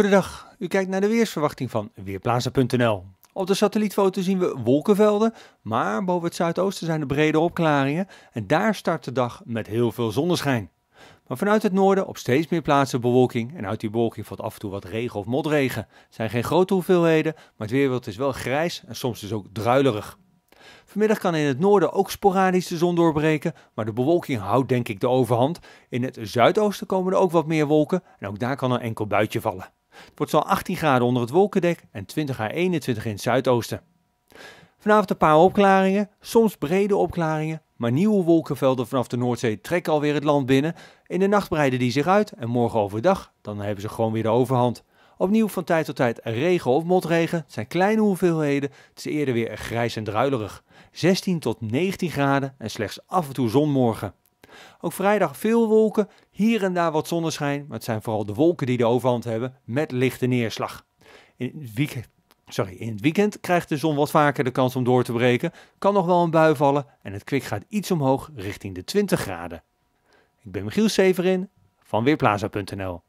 Goedendag, u kijkt naar de weersverwachting van Weerplaza.nl. Op de satellietfoto zien we wolkenvelden, maar boven het zuidoosten zijn er brede opklaringen en daar start de dag met heel veel zonneschijn. Maar vanuit het noorden op steeds meer plaatsen bewolking en uit die bewolking valt af en toe wat regen of motregen. Het zijn geen grote hoeveelheden, maar het weerbeeld is wel grijs en soms dus ook druilerig. Vanmiddag kan in het noorden ook sporadisch de zon doorbreken, maar de bewolking houdt denk ik de overhand. In het zuidoosten komen er ook wat meer wolken en ook daar kan een enkel buitje vallen. Het wordt zo'n 18 graden onder het wolkendek en 20 à 21 in het zuidoosten. Vanavond een paar opklaringen, soms brede opklaringen, maar nieuwe wolkenvelden vanaf de Noordzee trekken alweer het land binnen. In de nacht breiden die zich uit en morgen overdag, dan hebben ze gewoon weer de overhand. Opnieuw van tijd tot tijd regen of motregen. Het zijn kleine hoeveelheden. Het is eerder weer grijs en druilerig. 16 tot 19 graden en slechts af en toe zonmorgen. Ook vrijdag veel wolken, hier en daar wat zonneschijn. Maar het zijn vooral de wolken die de overhand hebben met lichte neerslag. In het weekend, sorry, in het weekend krijgt de zon wat vaker de kans om door te breken. Kan nog wel een bui vallen en het kwik gaat iets omhoog richting de 20 graden. Ik ben Michiel Severin van Weerplaza.nl